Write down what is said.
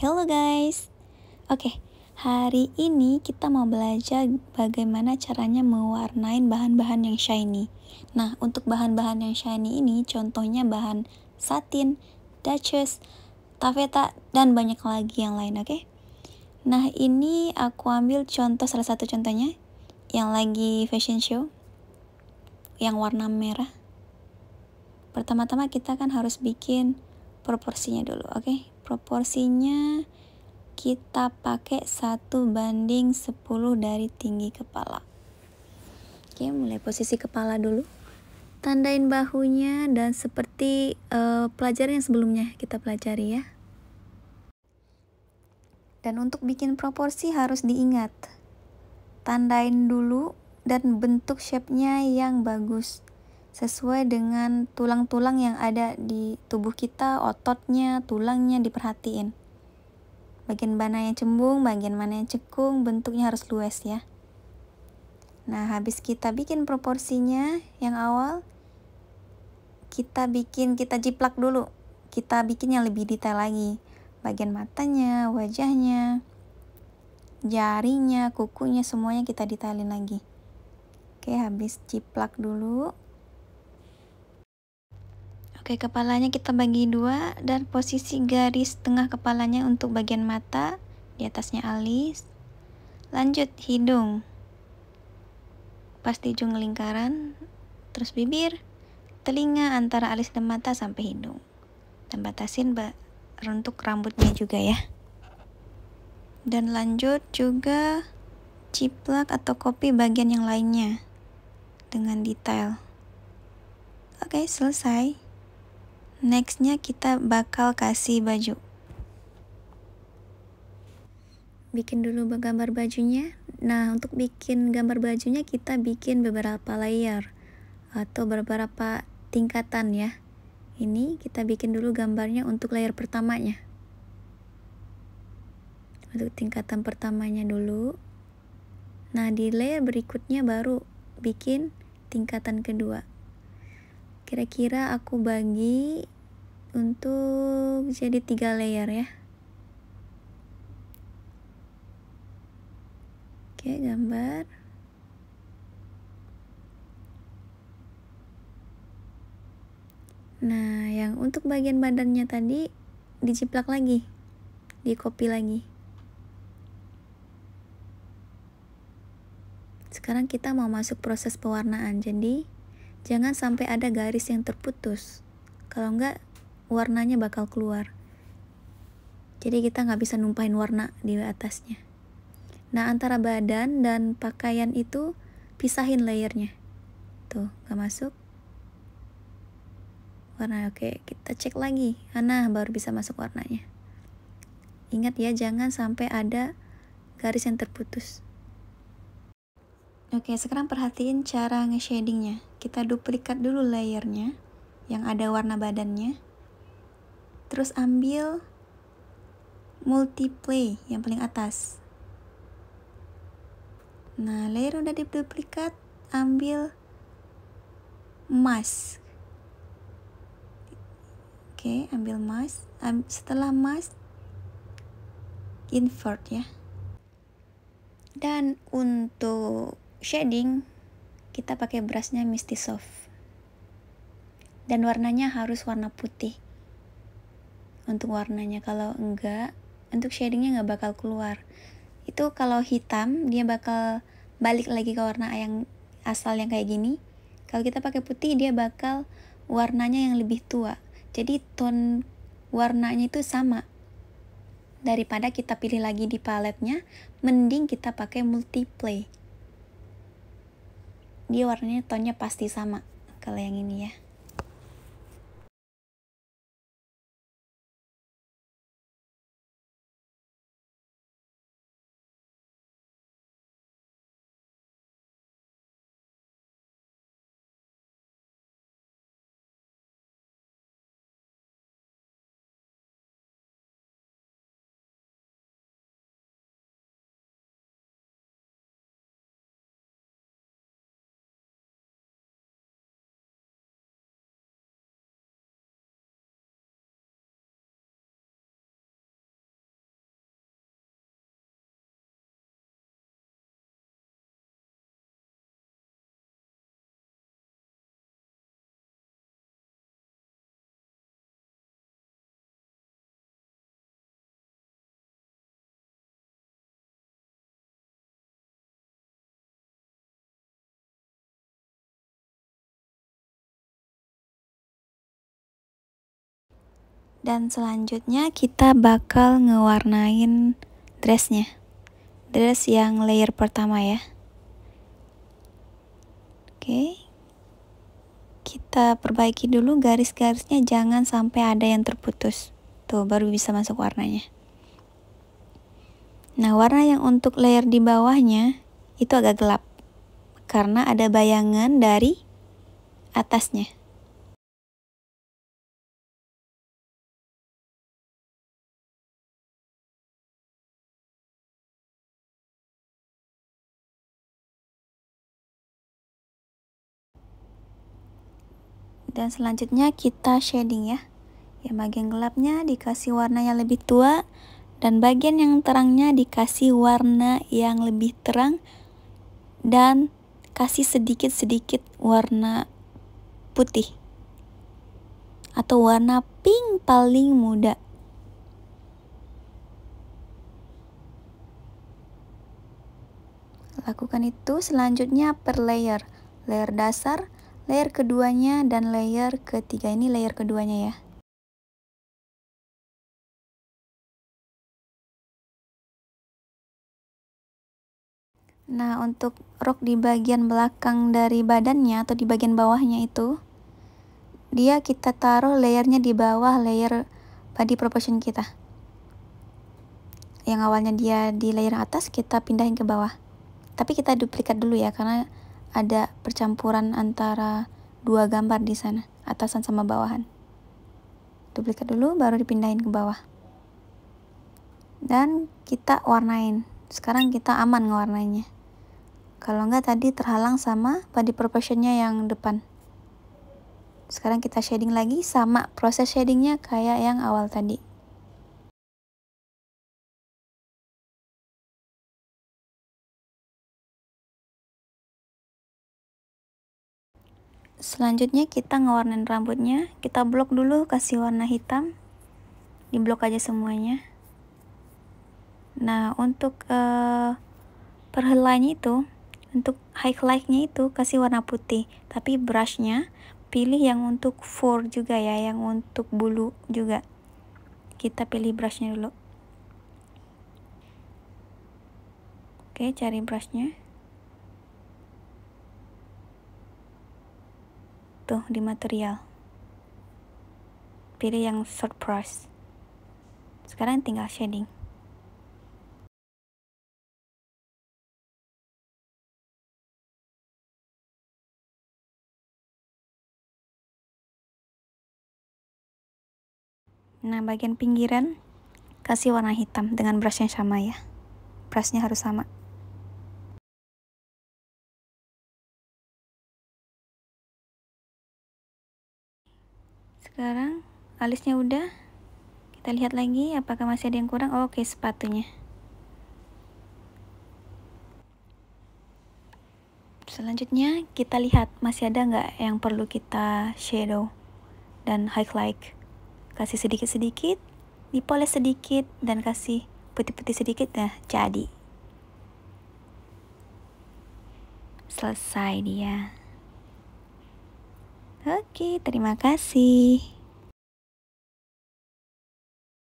Hello guys. Oke, okay, hari ini kita mau belajar bagaimana caranya mewarnai bahan-bahan yang shiny. Nah, untuk bahan-bahan yang shiny ini contohnya bahan satin, duchess, taffeta dan banyak lagi yang lain, oke? Okay? Nah, ini aku ambil contoh salah satu contohnya yang lagi fashion show yang warna merah. Pertama-tama kita kan harus bikin proporsinya dulu, oke? Okay? proporsinya kita pakai 1 banding 10 dari tinggi kepala oke mulai posisi kepala dulu tandain bahunya dan seperti uh, pelajaran yang sebelumnya kita pelajari ya dan untuk bikin proporsi harus diingat tandain dulu dan bentuk shape-nya yang bagus sesuai dengan tulang-tulang yang ada di tubuh kita, ototnya, tulangnya diperhatiin. Bagian mana yang cembung, bagian mana yang cekung, bentuknya harus luas ya. Nah, habis kita bikin proporsinya yang awal, kita bikin, kita jiplak dulu. Kita bikin yang lebih detail lagi. Bagian matanya, wajahnya, jarinya, kukunya, semuanya kita detailin lagi. Oke, habis jiplak dulu, Oke, kepalanya kita bagi dua dan posisi garis tengah kepalanya untuk bagian mata, di atasnya alis. Lanjut hidung. Pas di ujung lingkaran, terus bibir, telinga antara alis dan mata sampai hidung. Dan batasin runtuk rambutnya juga ya. Dan lanjut juga ciplak atau kopi bagian yang lainnya dengan detail. Oke, selesai. Nextnya kita bakal kasih baju. Bikin dulu gambar bajunya. Nah, untuk bikin gambar bajunya kita bikin beberapa layer atau beberapa tingkatan ya. Ini kita bikin dulu gambarnya untuk layer pertamanya. Untuk tingkatan pertamanya dulu. Nah, di layer berikutnya baru bikin tingkatan kedua kira-kira aku bagi untuk jadi tiga layer ya oke gambar nah yang untuk bagian badannya tadi diciplak lagi di copy lagi sekarang kita mau masuk proses pewarnaan jadi Jangan sampai ada garis yang terputus. Kalau enggak, warnanya bakal keluar. Jadi kita nggak bisa numpahin warna di atasnya. Nah, antara badan dan pakaian itu pisahin layernya. Tuh, nggak masuk. Warna oke, kita cek lagi. Nah, baru bisa masuk warnanya. Ingat ya, jangan sampai ada garis yang terputus. Oke, sekarang perhatiin cara nge-shadingnya. Kita duplikat dulu layernya yang ada warna badannya. Terus ambil multiply yang paling atas. Nah, layer udah diduplikat, ambil mask. Oke, ambil mask. Setelah mask, invert ya. Dan untuk shading, kita pakai brushnya Misty Soft. Dan warnanya harus warna putih. Untuk warnanya, kalau enggak, untuk shadingnya nggak bakal keluar. Itu kalau hitam, dia bakal balik lagi ke warna yang asal yang kayak gini. Kalau kita pakai putih, dia bakal warnanya yang lebih tua. Jadi tone warnanya itu sama. Daripada kita pilih lagi di paletnya, mending kita pakai multiplay dia warnanya tonnya pasti sama kalau yang ini ya Dan selanjutnya kita bakal ngewarnain dressnya. Dress yang layer pertama ya. Oke. Kita perbaiki dulu garis-garisnya jangan sampai ada yang terputus. Tuh, baru bisa masuk warnanya. Nah, warna yang untuk layer di bawahnya itu agak gelap karena ada bayangan dari atasnya. dan selanjutnya kita shading ya yang bagian gelapnya dikasih warna yang lebih tua dan bagian yang terangnya dikasih warna yang lebih terang dan kasih sedikit-sedikit warna putih atau warna pink paling muda lakukan itu selanjutnya per layer layer dasar layer keduanya dan layer ketiga ini layer keduanya ya Nah, untuk rok di bagian belakang dari badannya atau di bagian bawahnya itu, dia kita taruh layernya di bawah layer body proportion kita. Yang awalnya dia di layer atas, kita pindahin ke bawah. Tapi kita duplikat dulu ya, karena ada percampuran antara dua gambar di sana, atasan sama bawahan. Duplikat dulu, baru dipindahin ke bawah. Dan kita warnain. Sekarang kita aman ngewarnainya. Kalau enggak tadi terhalang sama body proportionnya yang depan. Sekarang kita shading lagi sama proses shadingnya kayak yang awal tadi. selanjutnya kita ngewarnain rambutnya kita blok dulu kasih warna hitam di blok aja semuanya nah untuk uh, eh, perhelainya itu untuk highlightnya itu kasih warna putih tapi brushnya pilih yang untuk fur juga ya yang untuk bulu juga kita pilih brushnya dulu oke cari brushnya tuh di material pilih yang short brush sekarang tinggal shading Nah, bagian pinggiran kasih warna hitam dengan brush yang sama ya. Brushnya harus sama. sekarang alisnya udah kita lihat lagi apakah masih ada yang kurang oh, oke okay, sepatunya selanjutnya kita lihat masih ada nggak yang perlu kita shadow dan highlight kasih sedikit-sedikit dipoles sedikit dan kasih putih-putih sedikit nah jadi selesai dia Oke, terima kasih.